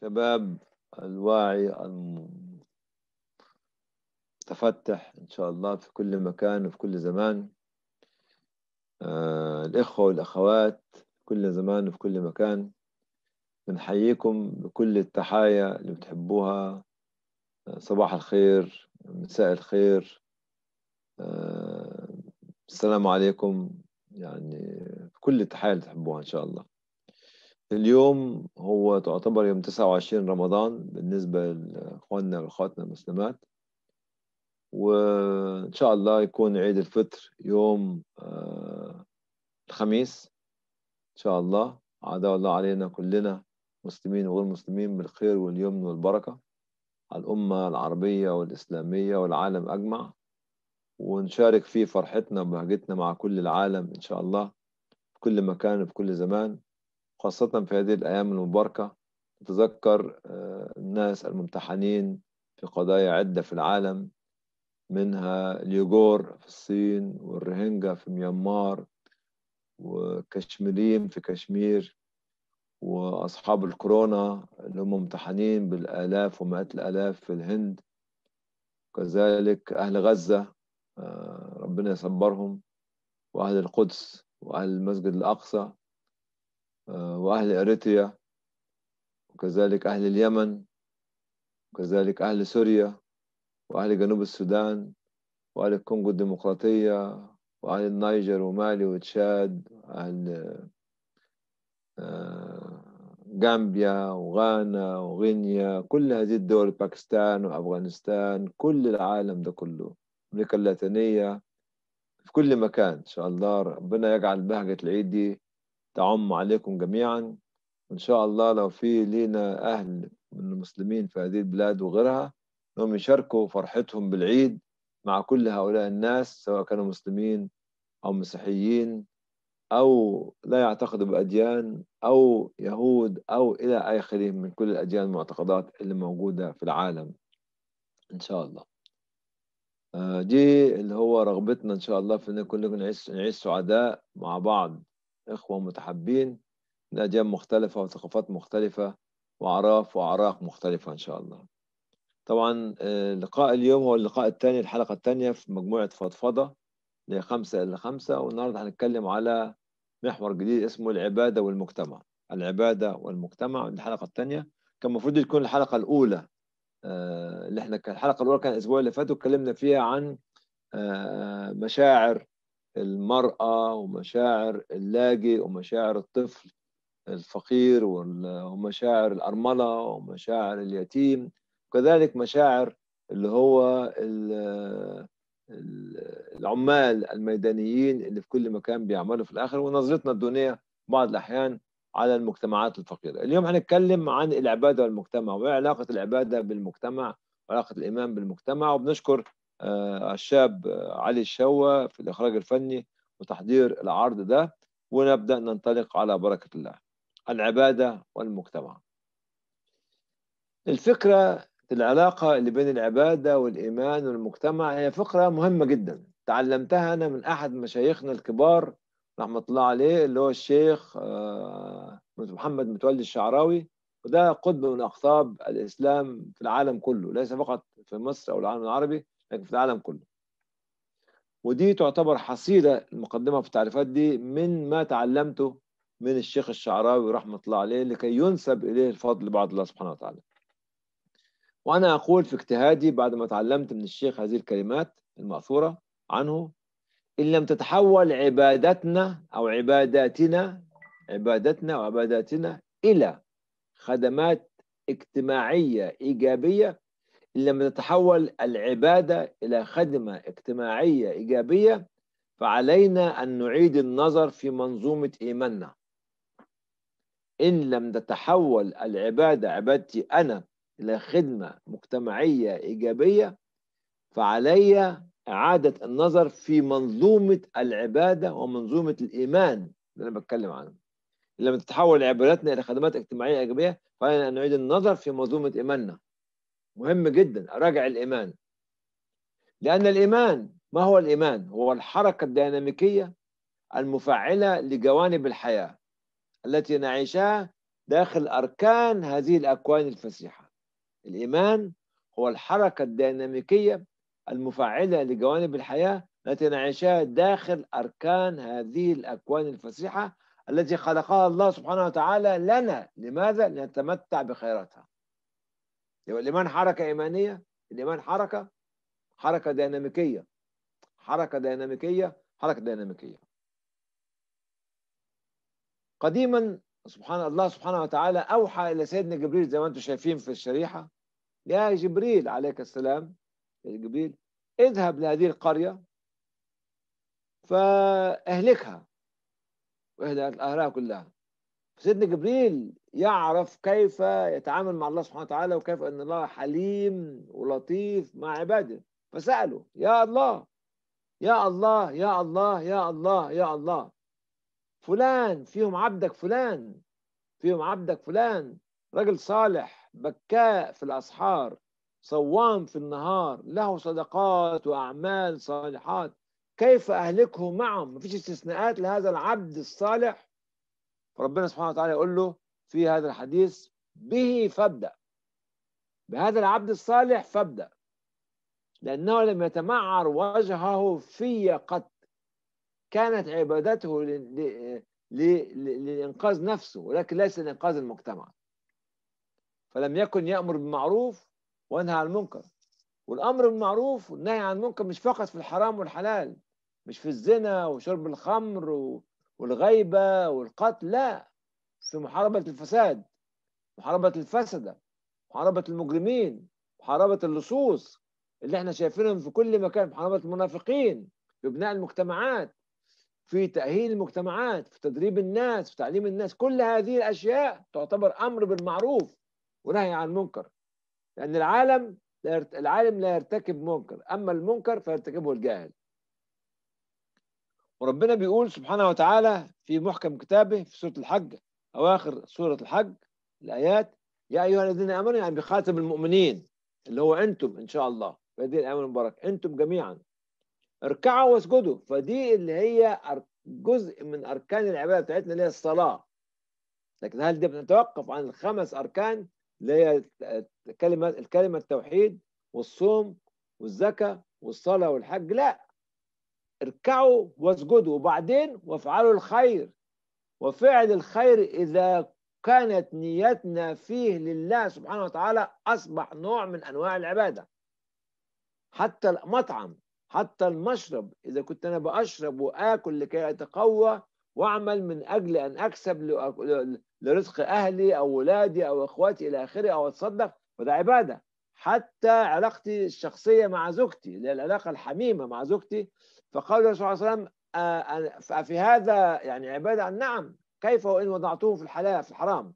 الشباب الواعي المتفتح إن شاء الله في كل مكان وفي كل زمان آه الإخوة والأخوات في كل زمان وفي كل مكان بنحييكم بكل التحايا اللي بتحبوها آه، صباح الخير مساء الخير آه، السلام عليكم يعني كل التحايا اللي تحبوها ان شاء الله اليوم هو تعتبر يوم 29 رمضان بالنسبة لإخواننا وأخواتنا المسلمات وإن شاء الله يكون عيد الفطر يوم آه، الخميس إن شاء الله عاد الله علينا كلنا مسلمين وغير مسلمين بالخير واليمن والبركة على الأمة العربية والإسلامية والعالم أجمع ونشارك فيه فرحتنا وبهجتنا مع كل العالم إن شاء الله في كل مكان وفي كل زمان خاصة في هذه الأيام المباركة نتذكر آه، الناس الممتحنين في قضايا عدة في العالم منها اليوغور في الصين والرهينجا في ميانمار وكشميريين في كشمير وأصحاب الكورونا اللي هم ممتحنين بالآلاف ومئات الآلاف في الهند وكذلك أهل غزة آه، ربنا يصبرهم وأهل القدس وأهل المسجد الأقصى وأهل إريتريا وكذلك أهل اليمن وكذلك أهل سوريا وأهل جنوب السودان وأهل الكونغو الديمقراطية وأهل النيجر ومالي وتشاد وأهل جامبيا آه، وغانا وغينيا كل هذه الدول باكستان وأفغانستان كل العالم ده كله أمريكا اللاتينية في كل مكان إن شاء الله ربنا يجعل بهجة العيد دي تعم عليكم جميعا وإن شاء الله لو في لينا أهل من المسلمين في هذه البلاد وغيرها أنهم يشاركوا فرحتهم بالعيد مع كل هؤلاء الناس سواء كانوا مسلمين أو مسيحيين أو لا يعتقدوا بأديان أو يهود أو إلى آخره من كل الأديان والمعتقدات اللي موجودة في العالم إن شاء الله آه، دي اللي هو رغبتنا إن شاء الله في أن كلنا نعيش نعيش سعداء مع بعض إخوة متحابين أديان مختلفة وثقافات مختلفة وأعراف وأعراق مختلفة إن شاء الله طبعا آه، لقاء اليوم هو اللقاء الثاني الحلقة الثانية في مجموعة فضفضة اللي هي خمسة إلى خمسة والنهاردة هنتكلم على محور جديد اسمه العبادة والمجتمع العبادة والمجتمع الحلقة الثانية كان المفروض تكون الحلقة الأولى آه، اللي احنا كان الحلقة الأولى كان الأسبوع اللي فات واتكلمنا فيها عن آه، مشاعر المرأة ومشاعر اللاجئ ومشاعر الطفل الفقير ومشاعر الأرملة ومشاعر اليتيم وكذلك مشاعر اللي هو العمال الميدانيين اللي في كل مكان بيعملوا في الآخر ونظرتنا الدنيا بعض الأحيان على المجتمعات الفقيرة اليوم هنتكلم عن العبادة والمجتمع وعلاقة العبادة بالمجتمع وعلاقة الإيمان بالمجتمع وبنشكر آه، الشاب علي الشوا في الإخراج الفني وتحضير العرض ده ونبدأ ننطلق على بركة الله العبادة والمجتمع الفكرة العلاقة اللي بين العبادة والإيمان والمجتمع هي فكرة مهمة جدا تعلمتها أنا من أحد مشايخنا الكبار رحمة الله عليه اللي هو الشيخ آه، محمد متولي الشعراوي وده قطب من أقطاب الإسلام في العالم كله ليس فقط في مصر أو العالم العربي لكن في العالم كله ودي تعتبر حصيلة المقدمة في التعريفات دي من ما تعلمته من الشيخ الشعراوي رحمة الله عليه لكي ينسب إليه الفضل بعد الله سبحانه وتعالى وأنا أقول في اجتهادي بعد ما تعلمت من الشيخ هذه الكلمات المأثورة عنه إن لم تتحول عبادتنا أو عباداتنا عبادتنا وعباداتنا إلى خدمات اجتماعية إيجابية لما تتحول العبادة إلى خدمة اجتماعية إيجابية فعلينا أن نعيد النظر في منظومة إيماننا إن لم تتحول العبادة عبادتي أنا إلى خدمة مجتمعية إيجابية فعلي إعادة النظر في منظومة العبادة ومنظومة الإيمان اللي أنا بتكلم عنه لما تتحول عباداتنا إلى خدمات اجتماعية إيجابية فعلينا أن نعيد النظر في منظومة إيماننا مهم جدا راجع الإيمان لأن الإيمان ما هو الإيمان؟ هو الحركة الديناميكية المفعلة لجوانب الحياة التي نعيشها داخل أركان هذه الأكوان الفسيحة الإيمان هو الحركة الديناميكية المفعلة لجوانب الحياة التي نعيشها داخل أركان هذه الأكوان الفسيحة التي خلقها الله سبحانه وتعالى لنا لماذا؟ لنتمتع بخيراتها يبقى الإيمان حركة إيمانية الإيمان حركة حركة ديناميكية حركة ديناميكية حركة ديناميكية قديما سبحان الله سبحانه وتعالى أوحى إلى سيدنا جبريل زي ما أنتم شايفين في الشريحة يا جبريل عليك السلام يا جبريل اذهب لهذه القرية فأهلكها واهلك أهلها كلها سيدنا جبريل يعرف كيف يتعامل مع الله سبحانه وتعالى وكيف ان الله حليم ولطيف مع عباده فساله يا الله يا الله يا الله يا الله يا الله فلان فيهم عبدك فلان فيهم عبدك فلان رجل صالح بكاء في الاسحار صوام في النهار له صدقات واعمال صالحات كيف اهلكه معهم مفيش استثناءات لهذا العبد الصالح ربنا سبحانه وتعالى يقول له في هذا الحديث به فابدأ بهذا العبد الصالح فابدأ لأنه لم يتمعر وجهه في قط كانت عبادته لإنقاذ نفسه ولكن ليس لإنقاذ المجتمع فلم يكن يأمر بالمعروف وينهى عن المنكر والأمر بالمعروف والنهي عن المنكر مش فقط في الحرام والحلال مش في الزنا وشرب الخمر والغيبة والقتل لا في محاربة الفساد محاربة الفسدة محاربة المجرمين محاربة اللصوص اللي احنا شايفينهم في كل مكان محاربة المنافقين في بناء المجتمعات في تأهيل المجتمعات في تدريب الناس في تعليم الناس كل هذه الأشياء تعتبر أمر بالمعروف ونهي عن المنكر لأن العالم العالم لا يرتكب منكر أما المنكر فيرتكبه الجاهل وربنا بيقول سبحانه وتعالى في محكم كتابه في سورة الحج اواخر سوره الحج الايات يا ايها الذين امنوا يعني بخاتم المؤمنين اللي هو انتم ان شاء الله فدي الايمان المبارك انتم جميعا اركعوا واسجدوا فدي اللي هي جزء من اركان العباده بتاعتنا اللي هي الصلاه لكن هل دي بنتوقف عن الخمس اركان اللي هي الكلمه الكلمه التوحيد والصوم والزكاه والصلاه والحج لا اركعوا واسجدوا وبعدين وافعلوا الخير وفعل الخير إذا كانت نيتنا فيه لله سبحانه وتعالى أصبح نوع من أنواع العبادة حتى المطعم حتى المشرب إذا كنت أنا بأشرب وآكل لكي أتقوى وأعمل من أجل أن أكسب لرزق أهلي أو ولادي أو إخواتي إلى آخره أو أتصدق فده عبادة حتى علاقتي الشخصية مع زوجتي اللي هي العلاقة الحميمة مع زوجتي فقال الرسول صلى الله عليه وسلم آه، آه، ففي هذا يعني عبادة عن نعم كيف وإن وضعته في الحلال في الحرام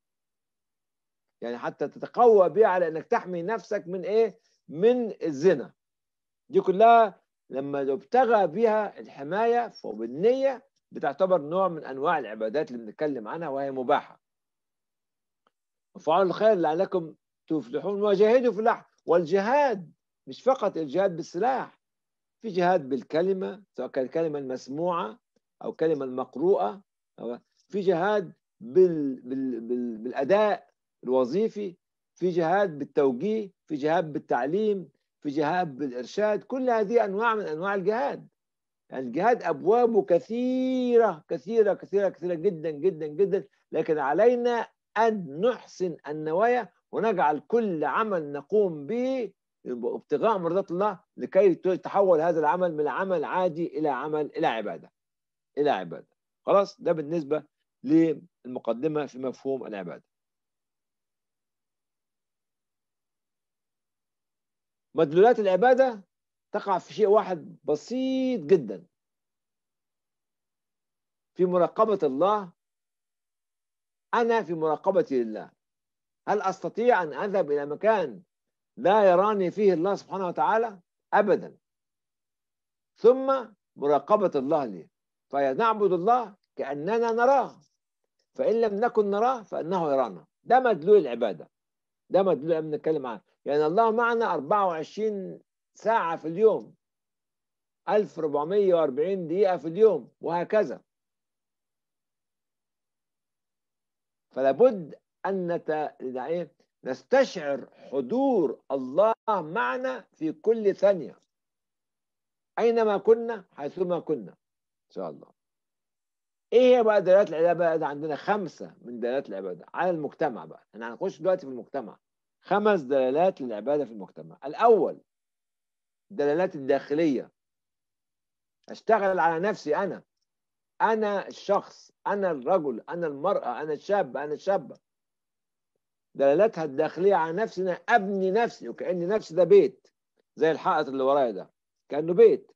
يعني حتى تتقوى بها على انك تحمي نفسك من ايه من الزنا دي كلها لما تبتغى بها الحمايه وبالنيه بتعتبر نوع من انواع العبادات اللي بنتكلم عنها وهي مباحه وفعلوا الخير لعلكم تفلحون وجاهدوا في الله والجهاد مش فقط الجهاد بالسلاح في جهاد بالكلمة سواء كانت الكلمة المسموعة أو الكلمة المقروءة أو في جهاد بال... بال... بال... بالأداء الوظيفي في جهاد بالتوجيه في جهاد بالتعليم في جهاد بالإرشاد كل هذه أنواع من أنواع الجهاد يعني الجهاد أبوابه كثيرة كثيرة كثيرة كثيرة جدا جدا جدا لكن علينا أن نحسن النوايا ونجعل كل عمل نقوم به ابتغاء مرضات الله لكي تحول هذا العمل من عمل عادي الى عمل الى عباده الى عباده خلاص ده بالنسبه للمقدمه في مفهوم العباده مدلولات العباده تقع في شيء واحد بسيط جدا في مراقبه الله انا في مراقبتي لله هل استطيع ان اذهب الى مكان لا يراني فيه الله سبحانه وتعالى أبدا ثم مراقبة الله لي فنعبد الله كأننا نراه فإن لم نكن نراه فإنه يرانا ده مدلول العبادة ده مدلول اللي بنتكلم عنه يعني الله معنا 24 ساعة في اليوم 1440 دقيقة في اليوم وهكذا فلابد أن نت... نستشعر حضور الله معنا في كل ثانية أينما كنا حيثما كنا إن شاء الله إيه هي بقى دلالات العبادة ده عندنا خمسة من دلالات العبادة على المجتمع بقى احنا هنخش دلوقتي في المجتمع خمس دلالات للعبادة في المجتمع الأول الدلالات الداخلية أشتغل على نفسي أنا أنا الشخص أنا الرجل أنا المرأة أنا الشاب أنا الشابة دلالتها الداخلية على نفسنا أبني نفسي وكأن نفسي ده بيت زي الحائط اللي ورايا ده كأنه بيت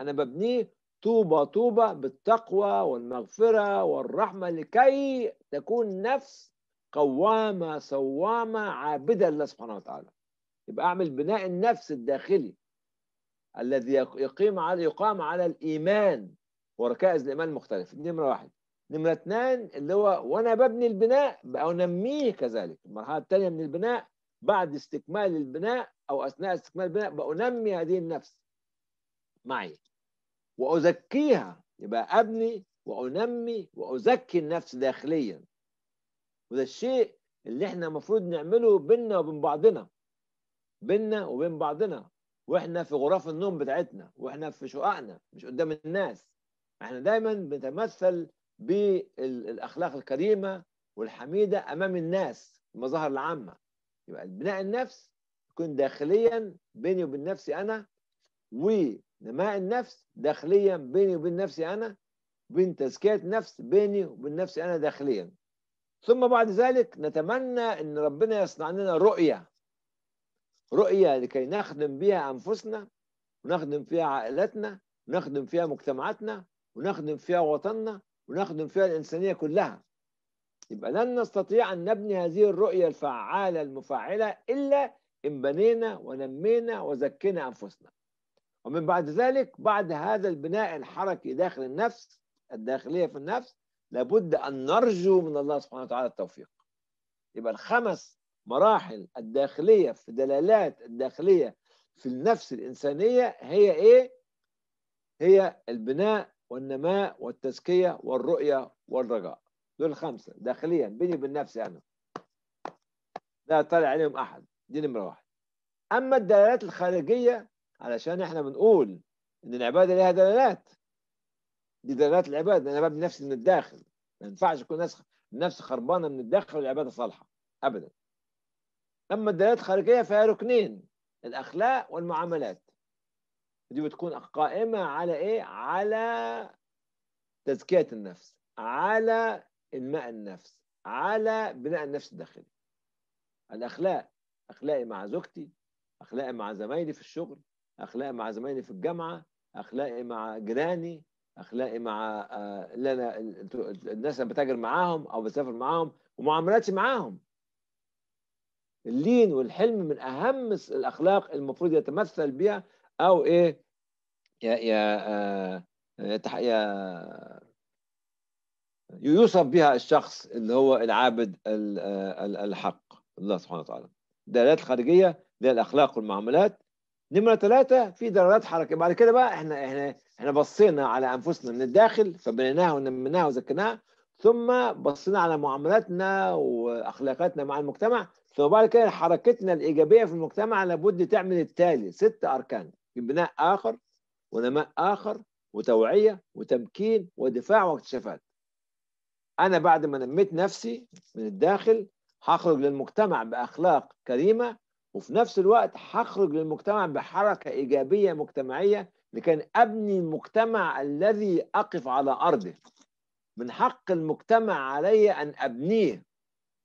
أنا ببنيه طوبى طوبى بالتقوى والمغفرة والرحمة لكي تكون نفس قوامة صوامة عابدة لله سبحانه وتعالى يبقى أعمل بناء النفس الداخلي الذي يقيم على يقام على الإيمان وركائز الإيمان المختلفة دي نمرة واحد نمرة اثنان اللي هو وانا ببني البناء او كذلك المرحلة الثانية من البناء بعد استكمال البناء او اثناء استكمال البناء بانمي هذه النفس معي وازكيها يبقى ابني وانمي وازكي النفس داخليا وده الشيء اللي احنا المفروض نعمله بينا وبين بعضنا بينا وبين بعضنا واحنا في غرف النوم بتاعتنا واحنا في شققنا مش قدام الناس احنا دايما بنتمثل بالاخلاق الكريمه والحميده امام الناس المظاهر العامه يبقى بناء النفس يكون داخليا بيني وبين نفسي انا ونماء النفس داخليا بيني وبين نفسي انا وبين تزكيه النفس بيني وبين نفسي انا داخليا ثم بعد ذلك نتمنى ان ربنا يصنع لنا رؤيه رؤيه لكي نخدم بها انفسنا ونخدم فيها عائلتنا ونخدم فيها مجتمعاتنا ونخدم فيها وطننا ونخدم فيها الإنسانية كلها يبقى لن نستطيع أن نبني هذه الرؤية الفعالة المفعلة إلا إن بنينا ونمينا وزكينا أنفسنا ومن بعد ذلك بعد هذا البناء الحركي داخل النفس الداخلية في النفس لابد أن نرجو من الله سبحانه وتعالى التوفيق يبقى الخمس مراحل الداخلية في دلالات الداخلية في النفس الإنسانية هي إيه؟ هي البناء والنماء والتزكية والرؤية والرجاء دول خمسة داخليا بيني وبين نفسي أنا لا طالع عليهم أحد دي نمرة واحد أما الدلالات الخارجية علشان إحنا بنقول إن العبادة ليها دلالات دي دلالات العبادة أنا ببني نفسي من الداخل ما ينفعش يكون ناس نفس خربانة من الداخل والعبادة صالحة أبدا أما الدلالات الخارجية فهي ركنين الأخلاق والمعاملات دي بتكون قائمة على إيه؟ على تزكية النفس على إنماء النفس على بناء النفس الداخلي الأخلاق أخلاقي مع زوجتي أخلاقي مع زمايلي في الشغل أخلاقي مع زمايلي في الجامعة أخلاقي مع جيراني أخلاقي مع آه، اللي أنا الناس اللي بتاجر معاهم أو بسافر معاهم ومعاملاتي معاهم اللين والحلم من أهم الأخلاق المفروض يتمثل بها او ايه يا يا آه، يا يوصف بها الشخص اللي هو العابد آه، الحق الله سبحانه وتعالى دلالات خارجيه للاخلاق والمعاملات نمره ثلاثه في دلالات حركيه بعد كده بقى احنا احنا احنا بصينا على انفسنا من الداخل فبنيناها ونميناها وزكيناها ثم بصينا على معاملاتنا واخلاقاتنا مع المجتمع ثم بعد كده حركتنا الايجابيه في المجتمع لابد تعمل التالي ست اركان بناء اخر ونماء اخر وتوعيه وتمكين ودفاع واكتشافات انا بعد ما نميت نفسي من الداخل هخرج للمجتمع باخلاق كريمه وفي نفس الوقت هخرج للمجتمع بحركه ايجابيه مجتمعيه لكان ابني المجتمع الذي اقف على ارضه من حق المجتمع علي ان ابنيه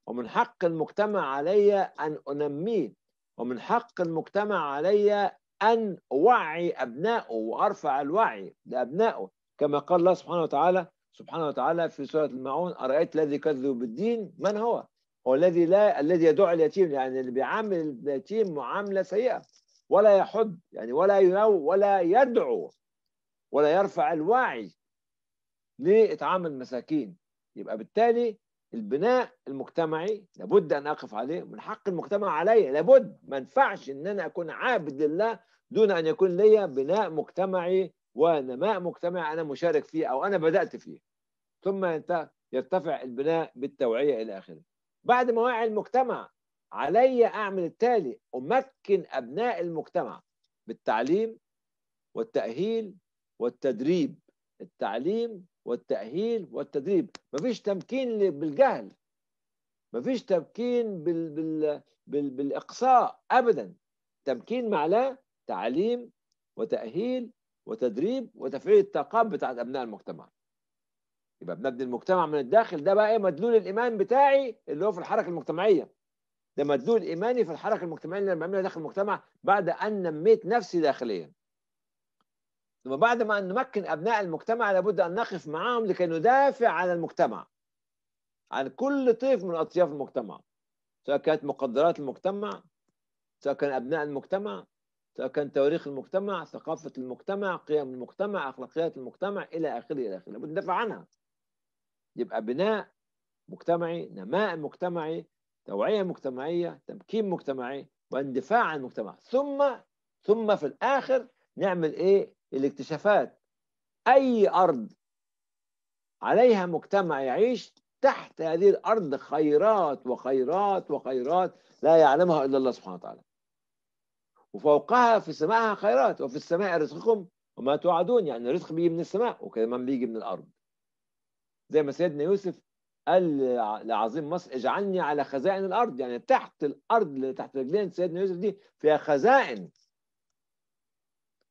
ومن حق المجتمع علي ان انميه ومن حق المجتمع علي أن أوعي أبنائه وأرفع الوعي لأبنائه كما قال الله سبحانه وتعالى سبحانه وتعالى في سورة المعون أرأيت الذي كذب بالدين من هو؟ هو الذي لا الذي يدعو اليتيم يعني اللي بيعامل اليتيم معاملة سيئة ولا يحد يعني ولا ينو ولا يدعو ولا يرفع الوعي لإطعام المساكين يبقى بالتالي البناء المجتمعي لابد ان اقف عليه من حق المجتمع عليا لابد ما ينفعش ان انا اكون عابد لله دون ان يكون لي بناء مجتمعي ونماء مجتمعي انا مشارك فيه او انا بدات فيه ثم يرتفع البناء بالتوعيه الى اخره بعد ما وعي المجتمع علي اعمل التالي امكن ابناء المجتمع بالتعليم والتاهيل والتدريب التعليم والتأهيل والتدريب مفيش تمكين بالجهل مفيش تمكين بال... بال... بال... بالإقصاء أبدا تمكين معناه تعليم وتأهيل وتدريب وتفعيل الطاقات بتاعت أبناء المجتمع يبقى بنبني المجتمع من الداخل ده بقى إيه مدلول الإيمان بتاعي اللي هو في الحركة المجتمعية ده مدلول إيماني في الحركة المجتمعية اللي أنا بعملها داخل المجتمع بعد أن نميت نفسي داخليا وبعد ما أن نمكن أبناء المجتمع لابد أن نقف معهم لكي ندافع عن المجتمع عن كل طيف من أطياف المجتمع سواء كانت مقدرات المجتمع سواء كان أبناء المجتمع سواء كان تواريخ المجتمع ثقافة المجتمع قيم المجتمع أخلاقيات المجتمع إلى آخره إلى آخره لابد ندافع عنها يبقى بناء مجتمعي نماء مجتمعي توعية مجتمعية تمكين مجتمعي واندفاع عن المجتمع ثم ثم في الآخر نعمل إيه الاكتشافات أي أرض عليها مجتمع يعيش تحت هذه الأرض خيرات وخيرات وخيرات لا يعلمها إلا الله سبحانه وتعالى وفوقها في سمائها خيرات وفي السماء رزقكم وما توعدون يعني الرزق بيجي من السماء وكمان بيجي من الأرض زي ما سيدنا يوسف قال لعظيم مصر اجعلني على خزائن الارض يعني تحت الارض اللي تحت رجلين سيدنا يوسف دي فيها خزائن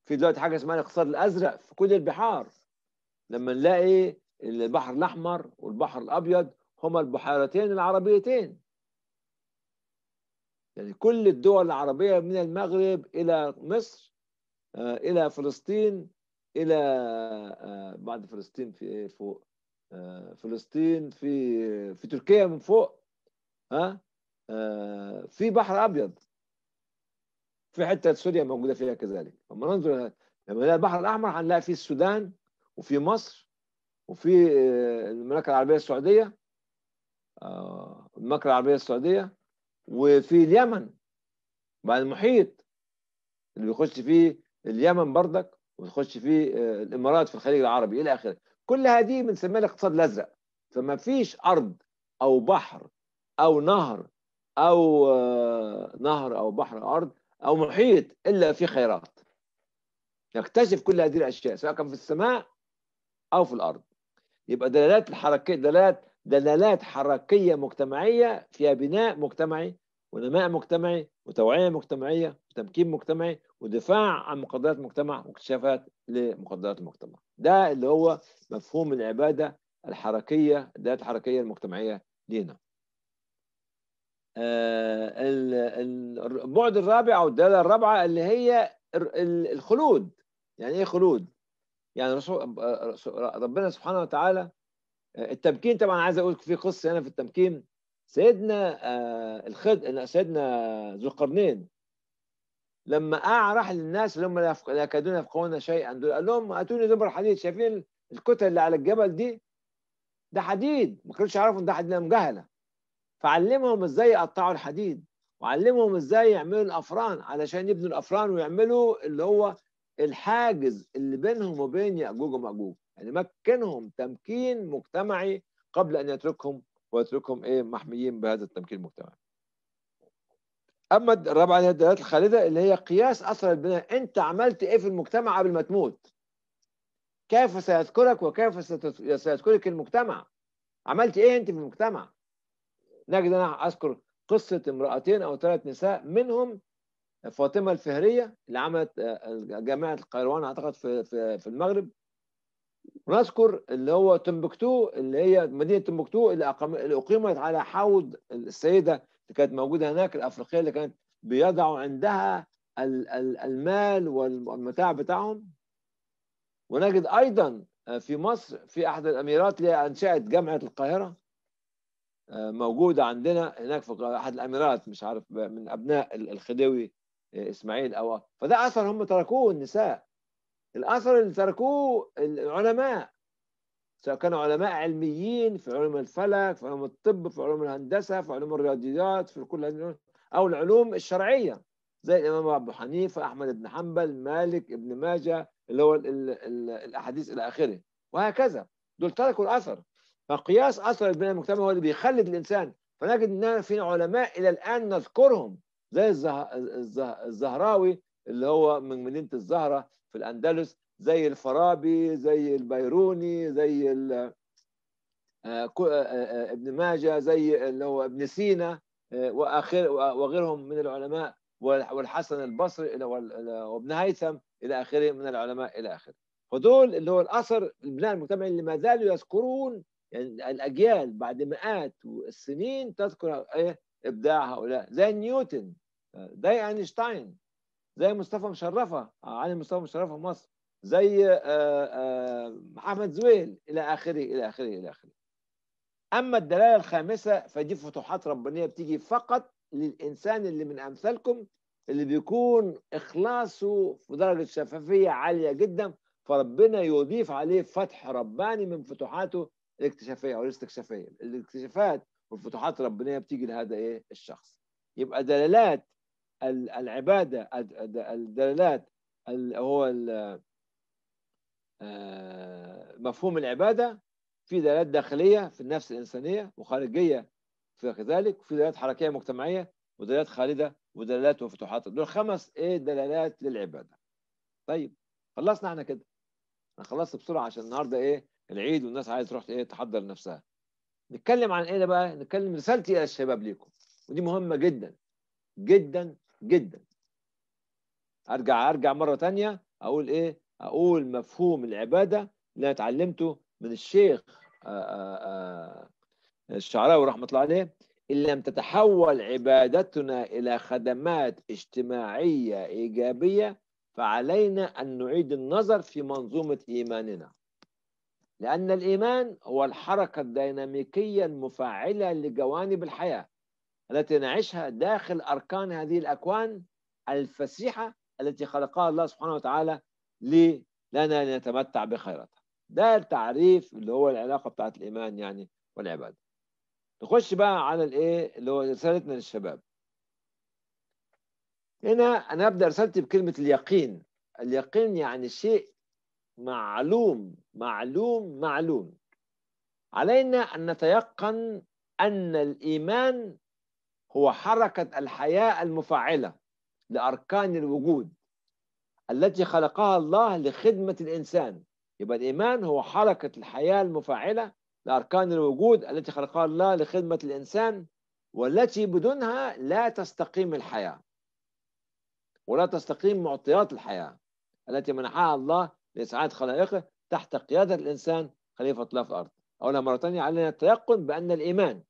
في دلوقتي حاجه اسمها الاقتصاد الازرق في كل البحار لما نلاقي البحر الاحمر والبحر الابيض هما البحيرتين العربيتين يعني كل الدول العربيه من المغرب الى مصر آه، الى فلسطين الى آه، بعد فلسطين في إيه؟ فوق آه، فلسطين في في تركيا من فوق ها في بحر ابيض في حته سوريا موجوده فيها كذلك لما ننظر لما نلاقي البحر الاحمر هنلاقي فيه السودان وفي مصر وفي آه، المملكه العربيه السعوديه آه، المملكه العربيه السعوديه وفي اليمن بعد المحيط اللي بيخش فيه اليمن بردك ويخش فيه آه، الامارات في الخليج العربي الى اخره كل هذه بنسميها الاقتصاد الازرق فما فيش ارض او بحر او نهر او نهر او بحر أو ارض أو محيط إلا في خيرات نكتشف كل هذه الأشياء سواء كان في السماء أو في الأرض يبقى دلالات الحركية دلالات دلالات حركية مجتمعية فيها بناء مجتمعي ونماء مجتمعي وتوعية مجتمعية وتمكين مجتمعي ودفاع عن مقدرات المجتمع واكتشافات لمقدرات المجتمع ده اللي هو مفهوم العبادة الحركية الدلالات الحركية المجتمعية لينا البعد الرابع او الدلاله الرابعه اللي هي الخلود يعني ايه خلود يعني رسول ربنا سبحانه وتعالى التمكين طبعا عايز اقول في قصه هنا في التمكين سيدنا آه، الخد سيدنا ذو القرنين لما قاع راح للناس اللي هم لا يكادون يفقهون شيئا دول قال لهم اتوني زبر حديد شايفين الكتل اللي على الجبل دي ده حديد ما كانوش يعرفوا ان ده حديد مجهله فعلمهم ازاي يقطعوا الحديد وعلمهم ازاي يعملوا الافران علشان يبنوا الافران ويعملوا اللي هو الحاجز اللي بينهم وبين ياجوج وماجوج يعني مكنهم تمكين مجتمعي قبل ان يتركهم ويتركهم ايه محميين بهذا التمكين المجتمعي اما الرابعه هي الدلالات الخالده اللي هي قياس اثر البناء انت عملت ايه في المجتمع قبل ما تموت كيف سيذكرك وكيف سيذكرك المجتمع عملت ايه انت في المجتمع نجد أنا أذكر قصة امرأتين أو ثلاث نساء منهم فاطمة الفهرية اللي عملت آه، جامعة القيروان أعتقد في, في, في المغرب ونذكر اللي هو تمبكتو اللي هي مدينة تمبكتو اللي, اللي أقيمت على حوض السيدة اللي كانت موجودة هناك الأفريقية اللي كانت بيضعوا عندها المال والمتاع بتاعهم ونجد أيضا آه، في مصر في أحد الأميرات اللي أنشأت جامعة القاهرة آه، موجوده عندنا هناك في احد الاميرات مش عارف من ابناء الخديوي آه، اسماعيل او فده اثر هم تركوه النساء الاثر اللي تركوه العلماء سواء كانوا علماء علميين في علوم الفلك في علوم الطب في علوم الهندسه في علوم الرياضيات في كل هذه او العلوم الشرعيه زي الامام ابو حنيفه احمد بن حنبل مالك ابن ماجه اللي هو الاحاديث الى اخره وهكذا دول تركوا الاثر فقياس اثر البناء المجتمعي هو اللي بيخلد الانسان فنجد ان في علماء الى الان نذكرهم زي الزه... الزه... الزهراوي اللي هو من مدينه الزهره في الاندلس زي الفارابي زي البيروني زي ال... آه، آه، آه، ابن ماجه زي اللي هو ابن سينا واخر وغيرهم من العلماء والحسن البصري وابن هيثم الى اخره من العلماء الى اخره فدول اللي هو الاثر البناء المجتمعي اللي ما زالوا يذكرون يعني الأجيال بعد مئات السنين تذكر إيه إبداع هؤلاء زي نيوتن زي أينشتاين زي مصطفى مشرفة علي مصطفى مشرفة مصر زي محمد آه، آه، زويل إلى آخره إلى آخره إلى آخره أما الدلالة الخامسة فدي فتوحات ربانية بتيجي فقط للإنسان اللي من أمثالكم اللي بيكون إخلاصه في درجة شفافية عالية جدا فربنا يضيف عليه فتح رباني من فتوحاته الاكتشافيه او الاستكشافيه الاكتشافات والفتوحات الربانيه بتيجي لهذا ايه الشخص يبقى دلالات العباده الدلالات هو آه، مفهوم العباده في دلالات داخليه في النفس الانسانيه وخارجيه في كذلك في دلالات حركيه مجتمعيه ودلالات خالده ودلالات وفتوحات دول خمس ايه دلالات للعباده طيب خلصنا احنا كده انا خلصت بسرعه عشان النهارده ايه العيد والناس عايزه تروح ايه تحضر نفسها نتكلم عن ايه ده بقى نتكلم رسالتي الى الشباب ليكم ودي مهمه جدا جدا جدا ارجع ارجع مره تانية اقول ايه اقول مفهوم العباده اللي اتعلمته من الشيخ آه، آه، آه، الشعراوي رحمه الله عليه ان لم تتحول عبادتنا الى خدمات اجتماعيه ايجابيه فعلينا ان نعيد النظر في منظومه ايماننا لأن الإيمان هو الحركة الديناميكية المفاعلة لجوانب الحياة التي نعيشها داخل أركان هذه الأكوان الفسيحة التي خلقها الله سبحانه وتعالى لنا لنتمتع بخيراتها ده التعريف اللي هو العلاقة بتاعت الإيمان يعني والعبادة نخش بقى على الإيه اللي هو رسالتنا للشباب هنا أنا أبدأ رسالتي بكلمة اليقين اليقين يعني شيء معلوم معلوم معلوم علينا أن نتيقن أن الإيمان هو حركة الحياة المفعلة لأركان الوجود التي خلقها الله لخدمة الإنسان يبقى الإيمان هو حركة الحياة المفعلة لأركان الوجود التي خلقها الله لخدمة الإنسان والتي بدونها لا تستقيم الحياة ولا تستقيم معطيات الحياة التي منحها الله لإسعاد خلائقه تحت قيادة الإنسان خليفة الله في الأرض أولا مرة ثانية علينا التيقن بأن الإيمان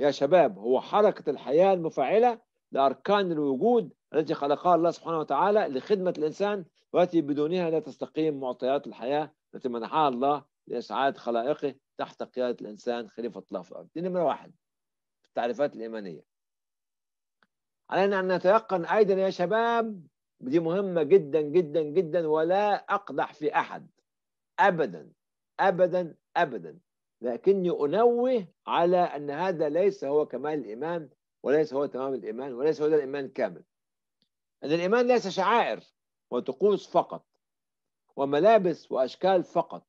يا شباب هو حركة الحياة المفعلة لأركان الوجود التي خلقها الله سبحانه وتعالى لخدمة الإنسان والتي بدونها لا تستقيم معطيات الحياة التي منحها الله لإسعاد خلائقه تحت قيادة الإنسان خليفة الله في الأرض دي نمرة واحد في التعريفات الإيمانية علينا أن نتيقن أيضا يا شباب دي مهمة جدا جدا جدا ولا أقدح في أحد ابدا ابدا ابدا لكني انوه على ان هذا ليس هو كمال الايمان وليس هو تمام الايمان وليس هو ده الايمان كامل ان الايمان ليس شعائر وطقوس فقط وملابس واشكال فقط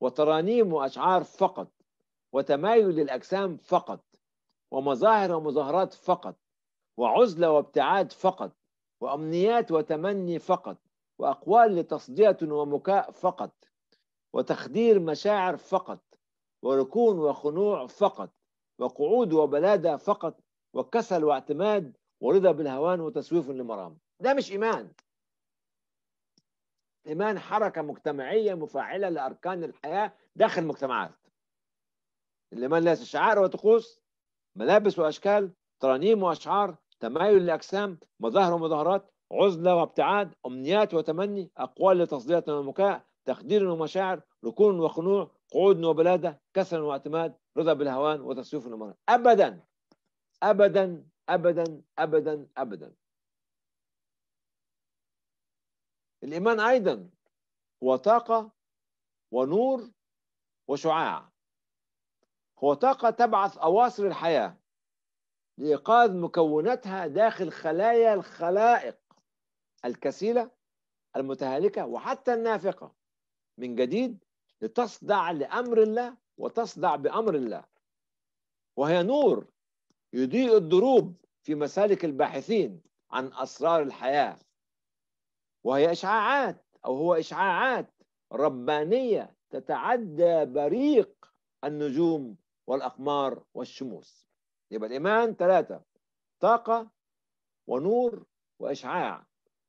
وترانيم واشعار فقط وتمايل للاجسام فقط ومظاهر ومظاهرات فقط وعزله وابتعاد فقط وامنيات وتمني فقط واقوال لتصديه ومكاء فقط وتخدير مشاعر فقط وركون وخنوع فقط وقعود وبلادة فقط وكسل واعتماد ورضا بالهوان وتسويف لمرام ده مش إيمان إيمان حركة مجتمعية مفاعلة لأركان الحياة داخل المجتمعات الإيمان ليس شعائر وطقوس ملابس وأشكال ترانيم وأشعار تمايل لأجسام مظاهر ومظاهرات عزلة وابتعاد أمنيات وتمني أقوال لتصدية المكاء تخدير ومشاعر ركون وخنوع قعود وبلادة كسر واعتماد رضا بالهوان وتصويف المرض أبدا أبدا أبدا أبدا أبدا الإيمان أيضا هو طاقة ونور وشعاع هو طاقة تبعث أواصر الحياة لإيقاظ مكوناتها داخل خلايا الخلائق الكسيلة المتهالكة وحتى النافقة من جديد لتصدع لأمر الله وتصدع بأمر الله وهي نور يضيء الدروب في مسالك الباحثين عن أسرار الحياة وهي إشعاعات أو هو إشعاعات ربانية تتعدى بريق النجوم والأقمار والشموس يبقى الإيمان ثلاثة طاقة ونور وإشعاع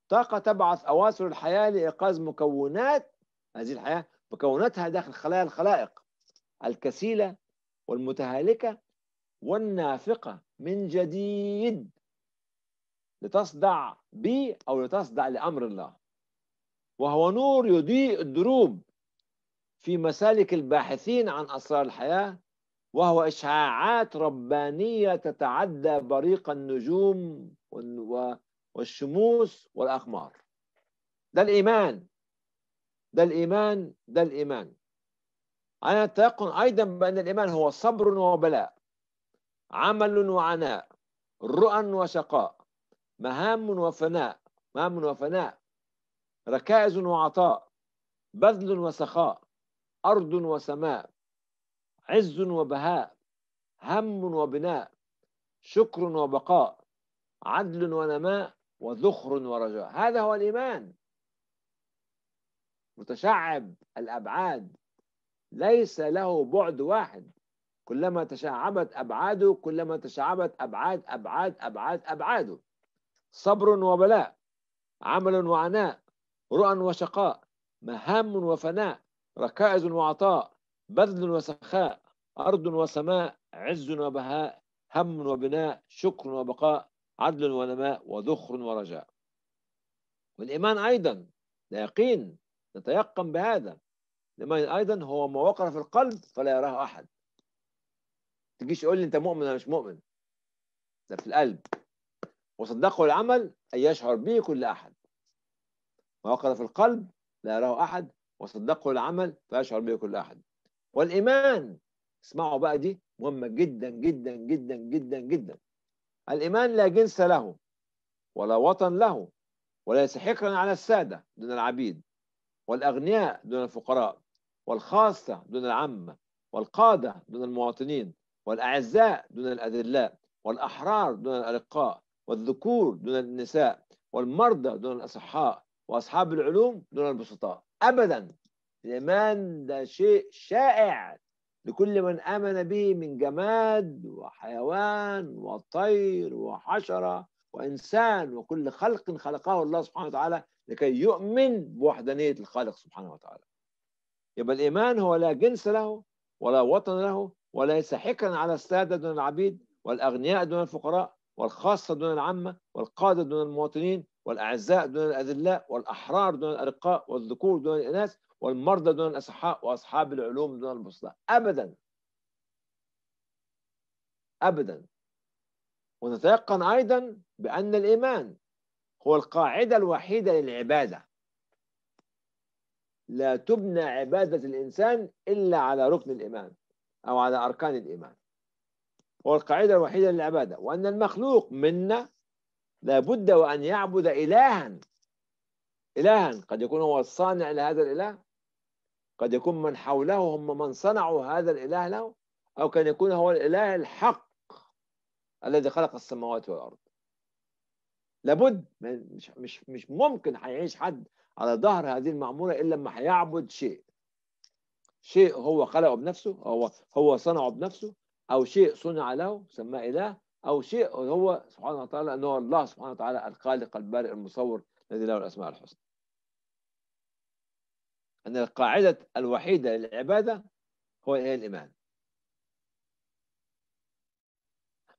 طاقة تبعث أواصر الحياة لإيقاظ مكونات هذه الحياة مكوناتها داخل خلايا الخلائق الكسيلة والمتهالكة والنافقة من جديد لتصدع بي أو لتصدع لأمر الله وهو نور يضيء الدروب في مسالك الباحثين عن أسرار الحياة وهو إشعاعات ربانية تتعدى بريق النجوم والشموس والأقمار ده الإيمان ده الإيمان ده الإيمان أنا التيقن أيضا بأن الإيمان هو صبر وبلاء عمل وعناء رؤى وشقاء مهام وفناء مهام وفناء ركائز وعطاء بذل وسخاء أرض وسماء عز وبهاء هم وبناء شكر وبقاء عدل ونماء وذخر ورجاء هذا هو الإيمان متشعب الأبعاد ليس له بعد واحد كلما تشعبت أبعاده كلما تشعبت أبعاد أبعاد أبعاد أبعاده صبر وبلاء عمل وعناء رؤى وشقاء مهام وفناء ركائز وعطاء بذل وسخاء أرض وسماء عز وبهاء هم وبناء شكر وبقاء عدل ونماء وذخر ورجاء والإيمان أيضا يقين نتيقن بهذا لما ايضا هو ما وقر في القلب فلا يراه احد تجيش تقول لي انت مؤمن ولا مش مؤمن ده في القلب وصدقه العمل ان يشعر به كل احد ما وقر في القلب لا يراه احد وصدقه العمل فيشعر به كل احد والايمان اسمعوا بقى دي مهمه جدا جدا جدا جدا جدا الايمان لا جنس له ولا وطن له وليس حقرا على الساده دون العبيد والأغنياء دون الفقراء والخاصة دون العامة والقادة دون المواطنين والأعزاء دون الأذلاء والأحرار دون الأرقاء والذكور دون النساء والمرضى دون الأصحاء وأصحاب العلوم دون البسطاء أبدا الإيمان ده شيء شائع لكل من آمن به من جماد وحيوان وطير وحشرة وإنسان وكل خلق خلقه الله سبحانه وتعالى لكي يؤمن بوحدانية الخالق سبحانه وتعالى يبقى الإيمان هو لا جنس له ولا وطن له وليس حكرا على السادة دون العبيد والأغنياء دون الفقراء والخاصة دون العامة والقادة دون المواطنين والأعزاء دون الأذلاء والأحرار دون الأرقاء والذكور دون الإناث والمرضى دون الأصحاء وأصحاب العلوم دون البسطاء أبدا أبدا ونتيقن أيضا بأن الإيمان هو القاعدة الوحيدة للعبادة لا تبنى عبادة الإنسان إلا على ركن الإيمان أو على أركان الإيمان هو القاعدة الوحيدة للعبادة وأن المخلوق منا لابد وأن يعبد إلها إلها قد يكون هو الصانع لهذا الإله قد يكون من حوله هم من صنعوا هذا الإله له أو كان يكون هو الإله الحق الذي خلق السماوات والارض لابد مش مش مش ممكن هيعيش حد على ظهر هذه المعموره الا لما هيعبد شيء شيء هو خلقه بنفسه هو هو صنعه بنفسه او شيء صنع له سماه اله او شيء هو سبحانه وتعالى انه الله سبحانه وتعالى الخالق البارئ المصور الذي له الاسماء الحسنى ان القاعده الوحيده للعباده هو الايمان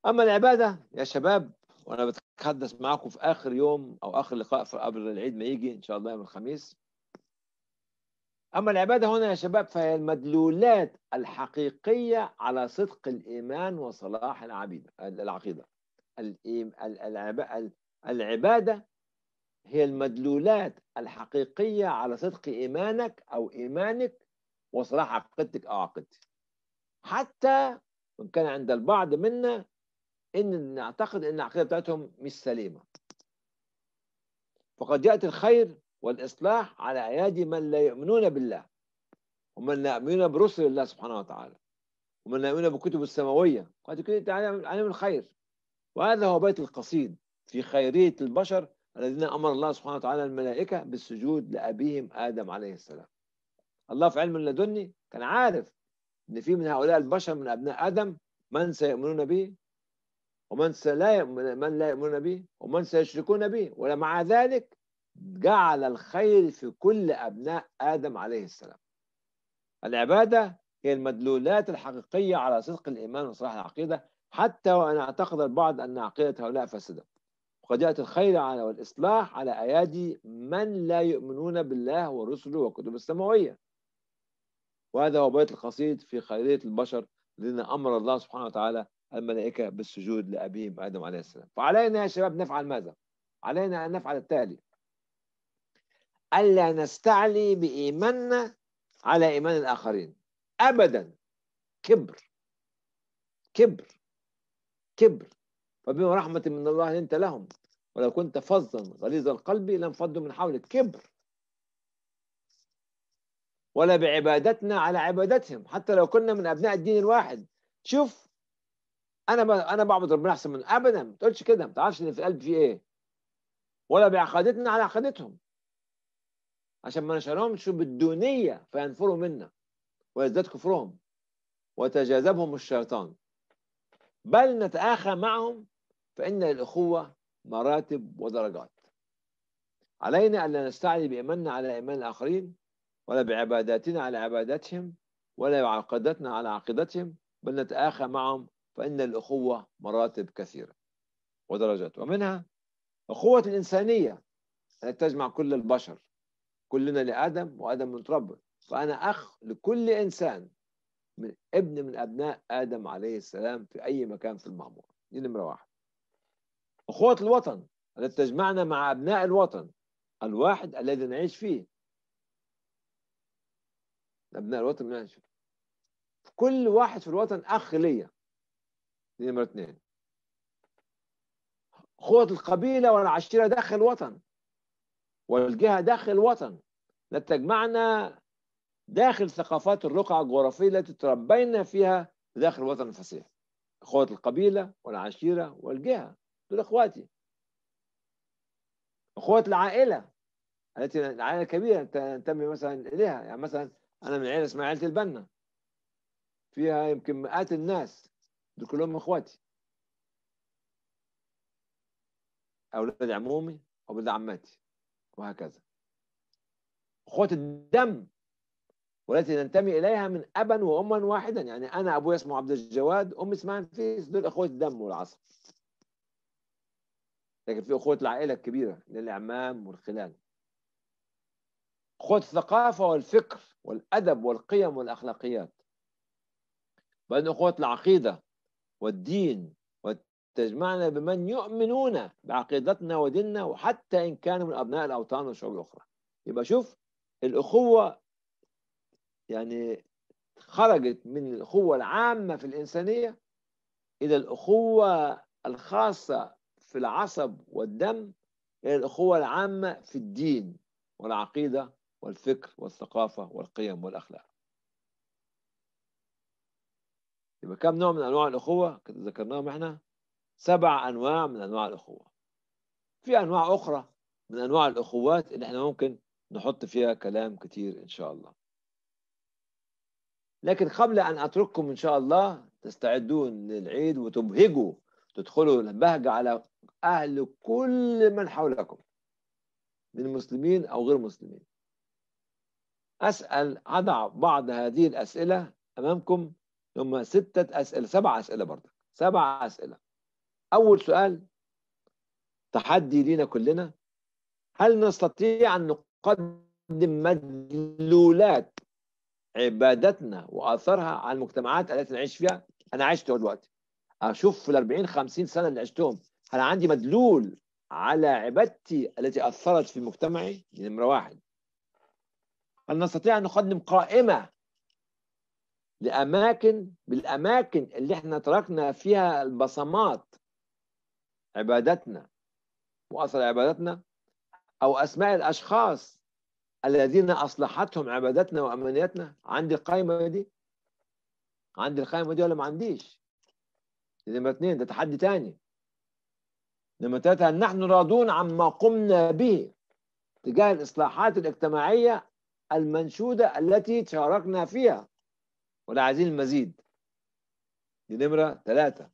أما العبادة يا شباب وأنا بتحدث معاكم في آخر يوم أو آخر لقاء قبل العيد ما يجي إن شاء الله يوم الخميس أما العبادة هنا يا شباب فهي المدلولات الحقيقية على صدق الإيمان وصلاح العبيدة العقيدة العبادة هي المدلولات الحقيقية على صدق إيمانك أو إيمانك وصلاح عقيدتك أو عقيدتك حتى وإن كان عند البعض منا ان نعتقد ان العقيده بتاعتهم مش سليمه فقد ياتي الخير والاصلاح على ايادي من لا يؤمنون بالله ومن لا يؤمنون برسل الله سبحانه وتعالى ومن لا يؤمنون بالكتب السماويه قد يكون عليهم الخير وهذا هو بيت القصيد في خيريه البشر الذين امر الله سبحانه وتعالى الملائكه بالسجود لابيهم ادم عليه السلام الله في علم لدني كان عارف ان في من هؤلاء البشر من ابناء ادم من سيؤمنون به ومن لا من لا يؤمنون به ومن سيشركون به ومع ذلك جعل الخير في كل أبناء آدم عليه السلام العبادة هي المدلولات الحقيقية على صدق الإيمان وصلاح العقيدة حتى وأن اعتقد البعض أن عقيدة هؤلاء فاسدة وقد يأتي الخير على والإصلاح على أيادي من لا يؤمنون بالله ورسله وكتبه السماوية وهذا هو بيت القصيد في خيرية البشر الذين أمر الله سبحانه وتعالى الملائكة بالسجود لأبيهم آدم عليه السلام فعلينا يا شباب نفعل ماذا؟ علينا أن نفعل التالي ألا نستعلي بإيماننا على إيمان الآخرين أبدا كبر كبر كبر فبما رحمة من الله لنت لهم ولو كنت فظا غليظ القلب لانفضوا من حولك كبر ولا بعبادتنا على عبادتهم حتى لو كنا من أبناء الدين الواحد شوف انا ب... انا بعبد ربنا احسن منه ابدا ما تقولش كده ما تعرفش اللي في القلب فيه ايه ولا بعقادتنا على عقادتهم عشان ما نشرهمش بالدونيه فينفروا منا ويزداد كفرهم وتجاذبهم الشيطان بل نتآخى معهم فإن الأخوة مراتب ودرجات علينا ألا نستعلي بإيماننا على إيمان الآخرين ولا بعباداتنا على عباداتهم ولا بعقدتنا على عقيدتهم بل نتآخى معهم فإن الأخوة مراتب كثيرة ودرجات ومنها أخوة الإنسانية أن تجمع كل البشر كلنا لآدم وآدم من رب فأنا أخ لكل إنسان من ابن من أبناء آدم عليه السلام في أي مكان في المعمور دي نمرة واحد أخوة الوطن التي تجمعنا مع أبناء الوطن الواحد الذي نعيش فيه أبناء الوطن نعيش فيه كل واحد في الوطن أخ ليا نمرة اثنين قوة القبيلة والعشيرة داخل الوطن والجهة داخل الوطن لتجمعنا داخل ثقافات الرقعة الجغرافية التي تربينا فيها داخل الوطن الفصيح إخوة القبيلة والعشيرة والجهة دول إخواتي إخوة العائلة التي العائلة الكبيرة تنتمي مثلا إليها يعني مثلا أنا من عائلة اسمها عائلة البنا فيها يمكن مئات الناس دول كلهم اخواتي اولاد عمومي اولاد عماتي وهكذا اخوة الدم والتي ننتمي اليها من ابا واما واحدا يعني انا ابوي اسمه عبد الجواد امي اسمها نفيس دول اخوة الدم والعصب لكن في اخوة العائلة الكبيرة للاعمام والخلال اخوة الثقافة والفكر والادب والقيم والاخلاقيات بعدين اخوة العقيدة والدين وتجمعنا بمن يؤمنون بعقيدتنا وديننا وحتى إن كانوا من أبناء الأوطان والشعوب الأخرى يبقى شوف الأخوة يعني خرجت من الأخوة العامة في الإنسانية إلى الأخوة الخاصة في العصب والدم إلى الأخوة العامة في الدين والعقيدة والفكر والثقافة والقيم والأخلاق يبقى كم نوع من انواع الاخوه كده ذكرناهم احنا سبع انواع من انواع الاخوه في انواع اخرى من انواع الاخوات اللي احنا ممكن نحط فيها كلام كتير ان شاء الله لكن قبل ان اترككم ان شاء الله تستعدون للعيد وتبهجوا تدخلوا البهجه على اهل كل من حولكم من مسلمين او غير مسلمين اسال اضع بعض هذه الاسئله امامكم هم ستة أسئلة سبعة أسئلة برضه سبعة أسئلة أول سؤال تحدي لينا كلنا هل نستطيع أن نقدم مدلولات عبادتنا وآثارها على المجتمعات التي نعيش فيها أنا عشت دلوقتي أشوف في الأربعين خمسين سنة اللي عشتهم هل عندي مدلول على عبادتي التي أثرت في مجتمعي نمرة واحد هل نستطيع أن نقدم قائمة لأماكن بالأماكن اللي احنا تركنا فيها البصمات عبادتنا وأصل عبادتنا أو أسماء الأشخاص الذين أصلحتهم عبادتنا وأمانيتنا عندي القائمة دي عندي القائمة دي ولا ما عنديش نمرة اثنين ده تحدي تاني نمرة ثلاثة نحن راضون عما قمنا به تجاه الإصلاحات الاجتماعية المنشودة التي شاركنا فيها ولا عايزين المزيد دي نمرة ثلاثة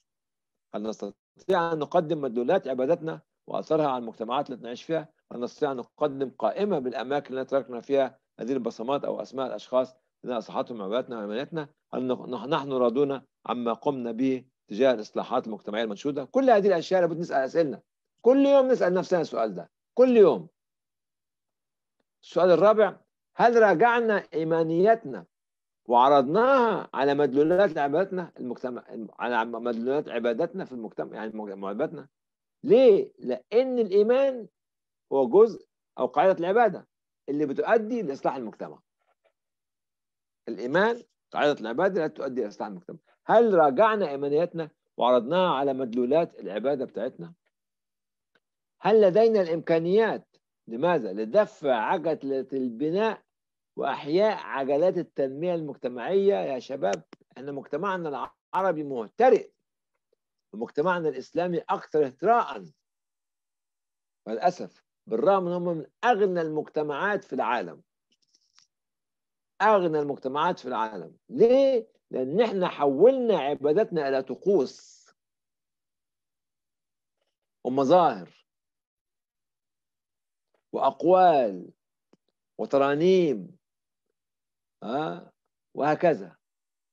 هل نستطيع أن نقدم مدلولات عبادتنا وأثرها على المجتمعات التي نعيش فيها هل نستطيع أن نقدم قائمة بالأماكن التي تركنا فيها هذه البصمات أو أسماء الأشخاص الذين أصحتهم عبادتنا وإيمانيتنا هل نحن راضون عما قمنا به تجاه الإصلاحات المجتمعية المنشودة كل هذه الأشياء لابد نسأل أسئلنا كل يوم نسأل نفسنا السؤال ده كل يوم السؤال الرابع هل راجعنا إيمانيتنا وعرضناها على مدلولات عبادتنا المجتمع على مدلولات عبادتنا في المجتمع يعني معبادتنا ليه؟ لأن الإيمان هو جزء أو قاعدة العبادة اللي بتؤدي لإصلاح المجتمع الإيمان قاعدة العبادة اللي تؤدي لإصلاح المجتمع هل راجعنا إيمانياتنا وعرضناها على مدلولات العبادة بتاعتنا؟ هل لدينا الإمكانيات لماذا؟ لدفع عجلة البناء واحياء عجلات التنميه المجتمعيه يا شباب احنا مجتمعنا العربي مهترئ ومجتمعنا الاسلامي اكثر اهتراء للاسف بالرغم ان هم من اغنى المجتمعات في العالم اغنى المجتمعات في العالم ليه لان احنا حولنا عبادتنا الى طقوس ومظاهر واقوال وترانيم آه؟ وهكذا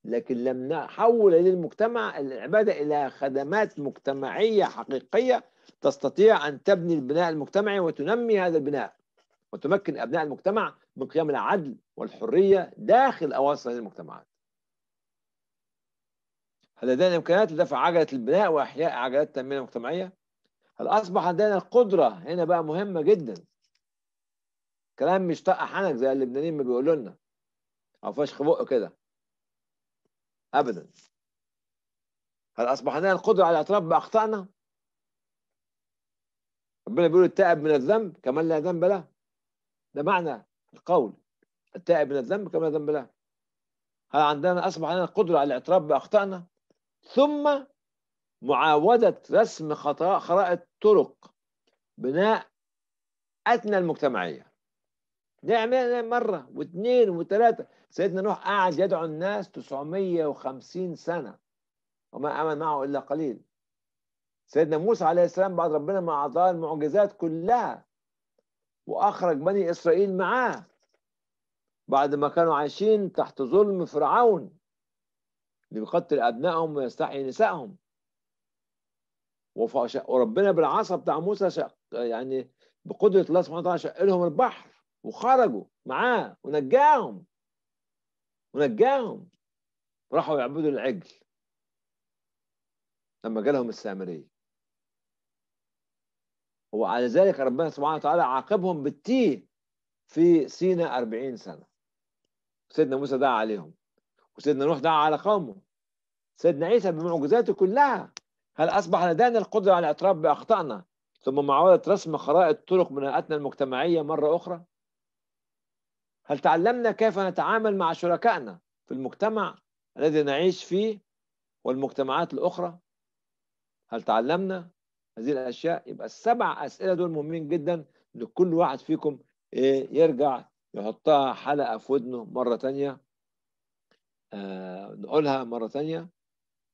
لكن لم نحول للمجتمع العبادة إلى خدمات مجتمعية حقيقية تستطيع أن تبني البناء المجتمعي وتنمي هذا البناء وتمكن أبناء المجتمع من قيام العدل والحرية داخل أواصر المجتمعات هل لدينا إمكانيات لدفع عجلة البناء وإحياء عجلات التنمية المجتمعية؟ هل أصبح لدينا القدرة هنا بقى مهمة جدا كلام مش مشتاق حنك زي اللبنانيين ما بيقولوا لنا او فشخ بقه كده ابدا هل اصبح لنا القدره على الاعتراف باخطائنا ربنا بيقول التائب من الذنب كمن لا ذنب له ده معنى القول التائب من الذنب كمن لا ذنب له هل عندنا اصبح لنا القدره على الاعتراف باخطائنا ثم معاوده رسم خرائط طرق بناء أثنى المجتمعيه نعمل يعني مرة واثنين وثلاثة سيدنا نوح قعد يدعو الناس 950 سنة وما عمل معه إلا قليل سيدنا موسى عليه السلام بعد ربنا ما أعطاه المعجزات كلها وأخرج بني إسرائيل معاه بعد ما كانوا عايشين تحت ظلم فرعون اللي بيقتل أبنائهم ويستحيي نسائهم وربنا بالعصا بتاع موسى شق يعني بقدرة الله سبحانه وتعالى شق لهم البحر وخرجوا معاه ونجاهم ونجاهم راحوا يعبدوا العجل لما جالهم السامرية وعلى ذلك ربنا سبحانه وتعالى عاقبهم بالتيه في سينا أربعين سنة سيدنا موسى دعا عليهم وسيدنا نوح دعا على قومه سيدنا عيسى بمعجزاته كلها هل أصبح لدينا القدرة على الاعتراف بأخطائنا ثم معاولة رسم خرائط طرق من المجتمعية مرة أخرى هل تعلمنا كيف نتعامل مع شركائنا في المجتمع الذي نعيش فيه والمجتمعات الأخرى هل تعلمنا هذه الأشياء يبقى السبع أسئلة دول مهمين جدا لكل واحد فيكم إيه، يرجع يحطها حلقة في ودنه مرة تانية آه، نقولها مرة تانية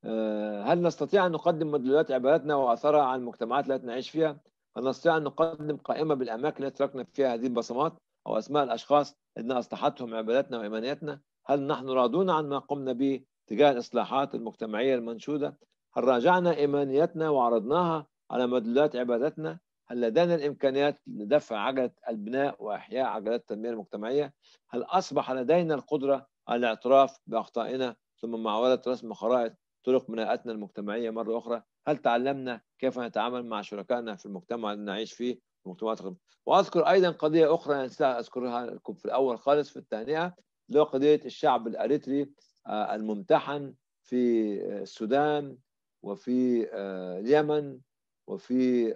آه، هل نستطيع أن نقدم مدلولات عباداتنا وأثرها على المجتمعات التي نعيش فيها؟ هل نستطيع أن نقدم قائمة بالأماكن التي تركنا فيها هذه البصمات؟ أو أسماء الأشخاص إن أصلحتهم عبادتنا وإيمانياتنا هل نحن راضون عن ما قمنا به تجاه الإصلاحات المجتمعية المنشودة هل راجعنا إيمانياتنا وعرضناها على مدلولات عبادتنا هل لدينا الإمكانيات لدفع عجلة البناء وإحياء عجلات التنمية المجتمعية هل أصبح لدينا القدرة على الاعتراف بأخطائنا ثم معاولة رسم خرائط طرق بناءاتنا المجتمعية مرة أخرى هل تعلمنا كيف نتعامل مع شركائنا في المجتمع اللي نعيش فيه مجتمعات غربية وأذكر أيضا قضية أخرى أنساها أذكرها لكم في الأول خالص في التهنئة اللي هو قضية الشعب الأريتري آه، الممتحن في آه، السودان وفي آه، اليمن وفي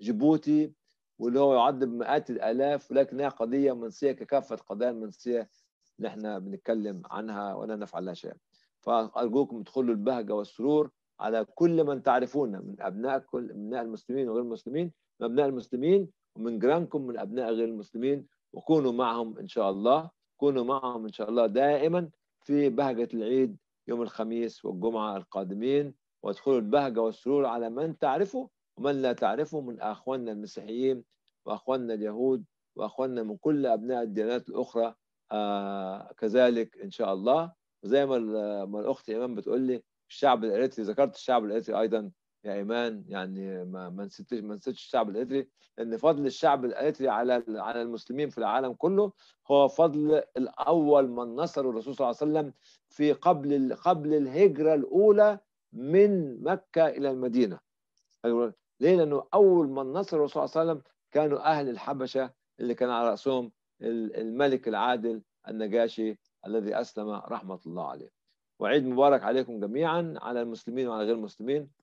جيبوتي واللي هو يعد بمئات الالاف ولكنها قضيه منسيه ككافه قضايا المنسيه نحن بنتكلم عنها ولا نفعل لها شيء. فارجوكم ادخلوا البهجه والسرور على كل من تعرفونه من ابناء كل ابناء المسلمين وغير المسلمين من ابناء المسلمين ومن جيرانكم من ابناء غير المسلمين وكونوا معهم ان شاء الله كونوا معهم ان شاء الله دائما في بهجه العيد يوم الخميس والجمعه القادمين وادخلوا البهجه والسرور على من تعرفه ومن لا تعرفه من اخواننا المسيحيين واخواننا اليهود واخواننا من كل ابناء الديانات الاخرى آه كذلك ان شاء الله وزي ما ما الاخت ايمان بتقول لي الشعب الاريتري ذكرت الشعب الاريتري ايضا يا ايمان يعني ما ما نسيتش ما نسيتش الشعب الاتري ان فضل الشعب الاتري على على المسلمين في العالم كله هو فضل الاول من نصر الرسول صلى الله عليه وسلم في قبل قبل الهجره الاولى من مكه الى المدينه ليه لانه اول من نصر الرسول صلى الله عليه وسلم كانوا اهل الحبشه اللي كان على راسهم الملك العادل النجاشي الذي اسلم رحمه الله عليه وعيد مبارك عليكم جميعا على المسلمين وعلى غير المسلمين